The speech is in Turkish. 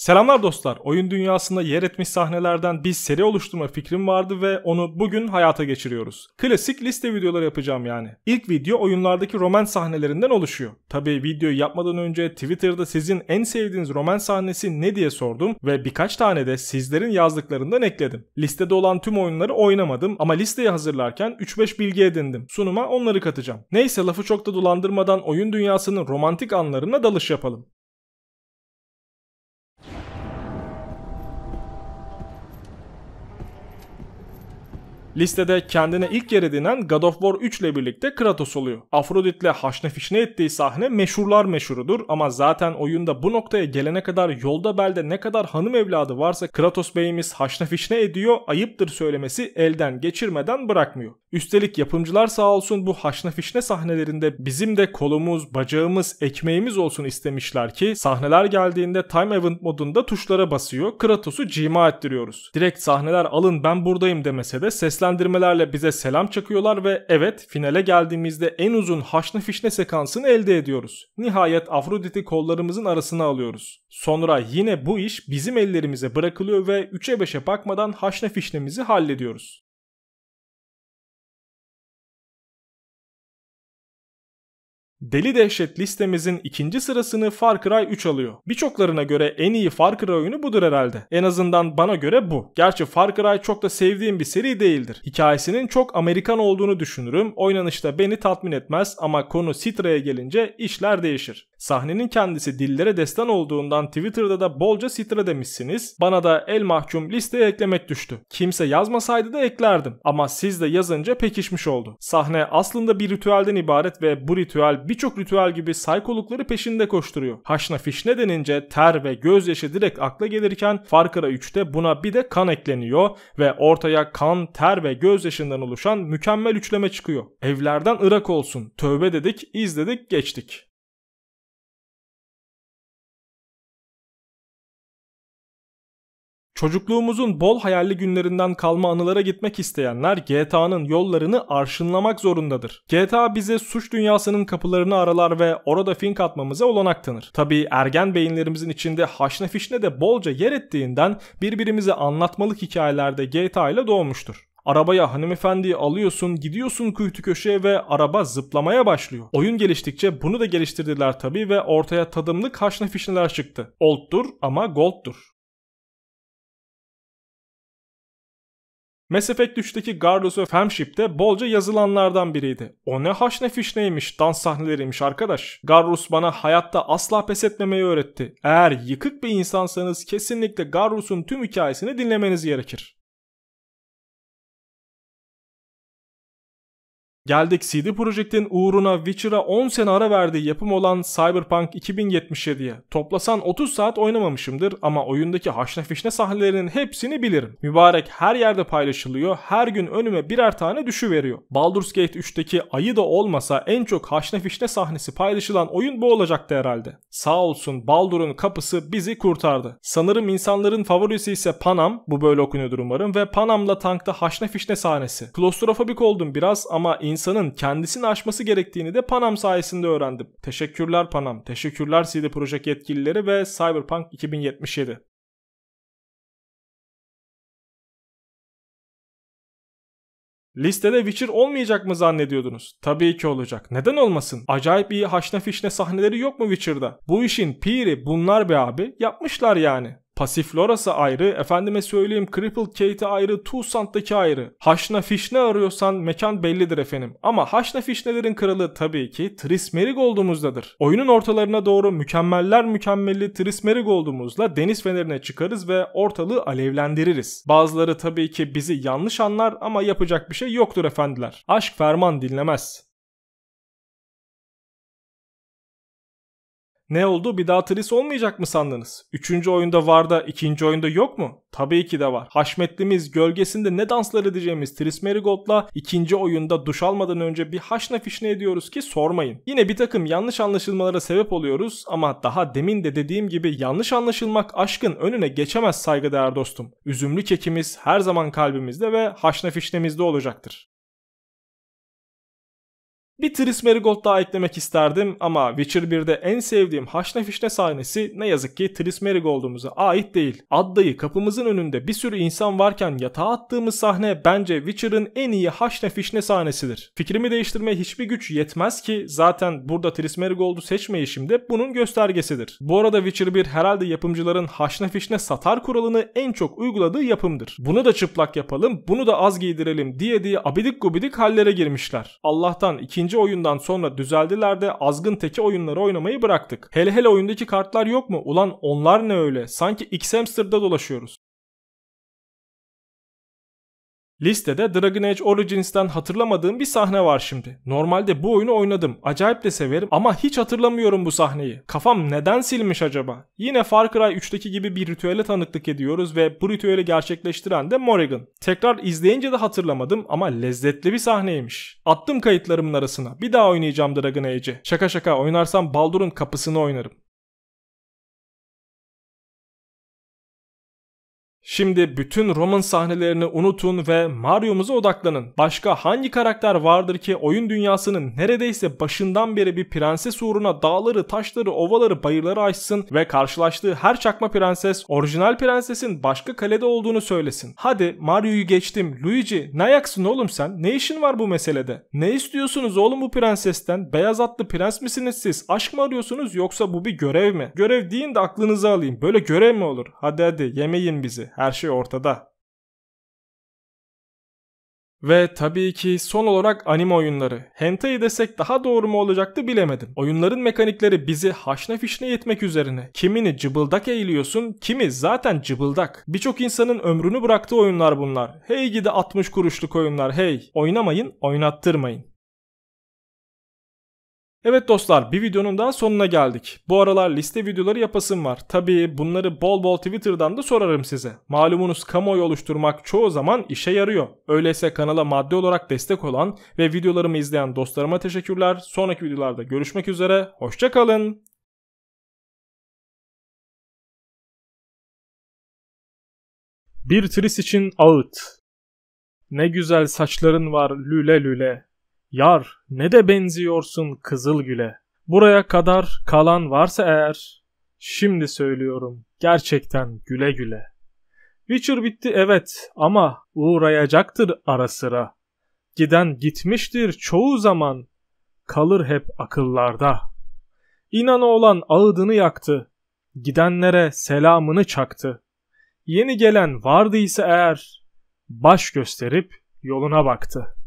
Selamlar dostlar. Oyun dünyasında yer etmiş sahnelerden bir seri oluşturma fikrim vardı ve onu bugün hayata geçiriyoruz. Klasik liste videoları yapacağım yani. İlk video oyunlardaki roman sahnelerinden oluşuyor. Tabii videoyu yapmadan önce Twitter'da sizin en sevdiğiniz roman sahnesi ne diye sordum ve birkaç tane de sizlerin yazdıklarından ekledim. Listede olan tüm oyunları oynamadım ama listeyi hazırlarken 3-5 bilgi edindim. Sunuma onları katacağım. Neyse lafı çok da dolandırmadan oyun dünyasının romantik anlarına dalış yapalım. Listede kendine ilk yer edinen God of War 3 ile birlikte Kratos oluyor. Afrodit'le haşne fişne ettiği sahne meşhurlar meşhurudur ama zaten oyunda bu noktaya gelene kadar yolda belde ne kadar hanım evladı varsa Kratos beyimiz haşne fişne ediyor ayıptır söylemesi elden geçirmeden bırakmıyor. Üstelik yapımcılar sağ olsun bu haşna fişne sahnelerinde bizim de kolumuz, bacağımız, ekmeğimiz olsun istemişler ki sahneler geldiğinde Time Event modunda tuşlara basıyor Kratos'u cima ettiriyoruz. Direkt sahneler alın ben buradayım demese de ses seslendirmelerle bize selam çakıyorlar ve evet finale geldiğimizde en uzun haşlı fişne sekansını elde ediyoruz. Nihayet Afrodit'i kollarımızın arasına alıyoruz. Sonra yine bu iş bizim ellerimize bırakılıyor ve 3'e 5'e bakmadan haşne fişnemizi hallediyoruz. Deli Dehşet listemizin ikinci sırasını Far Cry 3 alıyor. Birçoklarına göre en iyi Far Cry oyunu budur herhalde. En azından bana göre bu. Gerçi Far Cry çok da sevdiğim bir seri değildir. Hikayesinin çok Amerikan olduğunu düşünürüm. Oynanışta beni tatmin etmez ama konu Citra'ya gelince işler değişir. Sahnenin kendisi dillere destan olduğundan Twitter'da da bolca sitre demişsiniz. Bana da el mahkum listeye eklemek düştü. Kimse yazmasaydı da eklerdim ama siz de yazınca pekişmiş oldu. Sahne aslında bir ritüelden ibaret ve bu ritüel birçok ritüel gibi saykolukları peşinde koşturuyor. Haşna fişne denince ter ve gözyaşı direkt akla gelirken Farkara 3'te buna bir de kan ekleniyor ve ortaya kan, ter ve gözyaşından oluşan mükemmel üçleme çıkıyor. Evlerden ırak olsun. Tövbe dedik, izledik, geçtik. Çocukluğumuzun bol hayalli günlerinden kalma anılara gitmek isteyenler GTA'nın yollarını arşınlamak zorundadır. GTA bize suç dünyasının kapılarını aralar ve orada fink atmamıza olanak tanır. Tabi ergen beyinlerimizin içinde haşne fişne de bolca yer ettiğinden birbirimize anlatmalık hikayelerde GTA ile doğmuştur. Arabaya hanımefendiyi alıyorsun, gidiyorsun kuytu köşeye ve araba zıplamaya başlıyor. Oyun geliştikçe bunu da geliştirdiler tabii ve ortaya tadımlık haşne fişneler çıktı. Old'dur ama Gold'dur. Mass Effect 3'teki Gardos of Hemship'te bolca yazılanlardan biriydi. O ne haş ne fiş neymiş, dans sahneleriymiş arkadaş. Garrus bana hayatta asla pes etmemeyi öğretti. Eğer yıkık bir insansanız kesinlikle Garrus'un tüm hikayesini dinlemeniz gerekir. Geldik CD Projekt'in uğruna Witcher'a 10 sene ara verdiği yapım olan Cyberpunk 2077'ye. Toplasan 30 saat oynamamışımdır ama oyundaki haşna fişne sahnelerinin hepsini bilirim. Mübarek her yerde paylaşılıyor, her gün önüme birer tane düşüveriyor. Baldur's Gate 3'teki ayı da olmasa en çok haşna fişne sahnesi paylaşılan oyun bu olacaktı herhalde. Sağ olsun Baldur'un kapısı bizi kurtardı. Sanırım insanların favorisi ise Panam, bu böyle okunuyordur umarım ve Panam'la tankta haşna fişne sahnesi. Klostrofobik oldum biraz ama insanın kendisini aşması gerektiğini de Panam sayesinde öğrendim. Teşekkürler Panam, teşekkürler CD Projekt yetkilileri ve Cyberpunk 2077. Listede Witcher olmayacak mı zannediyordunuz? Tabii ki olacak. Neden olmasın? Acayip iyi haşna fişne sahneleri yok mu Witcher'da? Bu işin piri bunlar be abi. Yapmışlar yani. Pasif lorası ayrı, efendime söyleyeyim Cripple Kate'e ayrı, Tucson'daki ayrı. Haşna fişne arıyorsan mekan bellidir efendim. Ama haşna fişnelerin kralı tabii ki olduğumuzdadır. Oyunun ortalarına doğru mükemmeller mükemmeli olduğumuzla deniz fenerine çıkarız ve ortalığı alevlendiririz. Bazıları tabii ki bizi yanlış anlar ama yapacak bir şey yoktur efendiler. Aşk ferman dinlemez. Ne oldu bir daha tris olmayacak mı sandınız? Üçüncü oyunda var da ikinci oyunda yok mu? Tabii ki de var. Haşmetlimiz gölgesinde ne danslar edeceğimiz Tris Merigold'la ikinci oyunda duş almadan önce bir haşna fişne ediyoruz ki sormayın. Yine bir takım yanlış anlaşılmalara sebep oluyoruz ama daha demin de dediğim gibi yanlış anlaşılmak aşkın önüne geçemez saygıdeğer dostum. Üzümlü kekimiz her zaman kalbimizde ve haşna fişnemizde olacaktır. Bir Tris Merigold daha eklemek isterdim ama Witcher 1'de en sevdiğim haşna fişne sahnesi ne yazık ki Tris Merigold'umuza ait değil. Addayı kapımızın önünde bir sürü insan varken yatağa attığımız sahne bence Witcher'ın en iyi haşna fişne sahnesidir. Fikrimi değiştirmeye hiçbir güç yetmez ki zaten burada Tris Merigold'u seçmeyişim de bunun göstergesidir. Bu arada Witcher 1 herhalde yapımcıların haşna fişne satar kuralını en çok uyguladığı yapımdır. Bunu da çıplak yapalım, bunu da az giydirelim diye diye abidik gubidik hallere girmişler. Allah'tan ikinci ikinci oyundan sonra düzeldiler de azgın teki oyunları oynamayı bıraktık. Hele hele oyundaki kartlar yok mu? Ulan onlar ne öyle? Sanki X-Hamster'da dolaşıyoruz. Listede Dragon Age Origins'ten hatırlamadığım bir sahne var şimdi. Normalde bu oyunu oynadım. Acayip de severim ama hiç hatırlamıyorum bu sahneyi. Kafam neden silmiş acaba? Yine Far Cry 3'teki gibi bir ritüele tanıklık ediyoruz ve bu ritüeli gerçekleştiren de Morrigan. Tekrar izleyince de hatırlamadım ama lezzetli bir sahneymiş. Attım kayıtlarımın arasına. Bir daha oynayacağım Dragon Age'i. Şaka şaka oynarsam Baldur'un kapısını oynarım. Şimdi bütün Roman sahnelerini unutun ve Mario'muza odaklanın. Başka hangi karakter vardır ki oyun dünyasının neredeyse başından beri bir prenses uğruna dağları, taşları, ovaları, bayırları açsın ve karşılaştığı her çakma prenses orijinal prensesin başka kalede olduğunu söylesin. Hadi Mario'yu geçtim. Luigi ne ayaksın oğlum sen? Ne işin var bu meselede? Ne istiyorsunuz oğlum bu prensesten? Beyaz atlı prens misiniz siz? Aşk mı arıyorsunuz yoksa bu bir görev mi? Görev deyin de aklınızı alayım. Böyle görev mi olur? Hadi hadi yemeyin bizi. Her şey ortada. Ve tabii ki son olarak anime oyunları. Hentai desek daha doğru mu olacaktı bilemedim. Oyunların mekanikleri bizi haşne fişne yetmek üzerine. Kimini cıbıldak eğiliyorsun, kimi zaten cıbıldak. Birçok insanın ömrünü bıraktığı oyunlar bunlar. Hey gidi 60 kuruşluk oyunlar hey. Oynamayın, oynattırmayın. Evet dostlar bir videonun daha sonuna geldik. Bu aralar liste videoları yapasım var. Tabii bunları bol bol Twitter'dan da sorarım size. Malumunuz kamuoyu oluşturmak çoğu zaman işe yarıyor. Öyleyse kanala maddi olarak destek olan ve videolarımı izleyen dostlarıma teşekkürler. Sonraki videolarda görüşmek üzere. Hoşçakalın. Bir tris için ağıt. Ne güzel saçların var lüle lüle. Yar ne de benziyorsun kızıl güle. Buraya kadar kalan varsa eğer şimdi söylüyorum gerçekten güle güle. Witcher bitti evet ama uğrayacaktır ara sıra. Giden gitmiştir çoğu zaman kalır hep akıllarda. İnan oğlan ağıdını yaktı. Gidenlere selamını çaktı. Yeni gelen vardıysa eğer baş gösterip yoluna baktı.''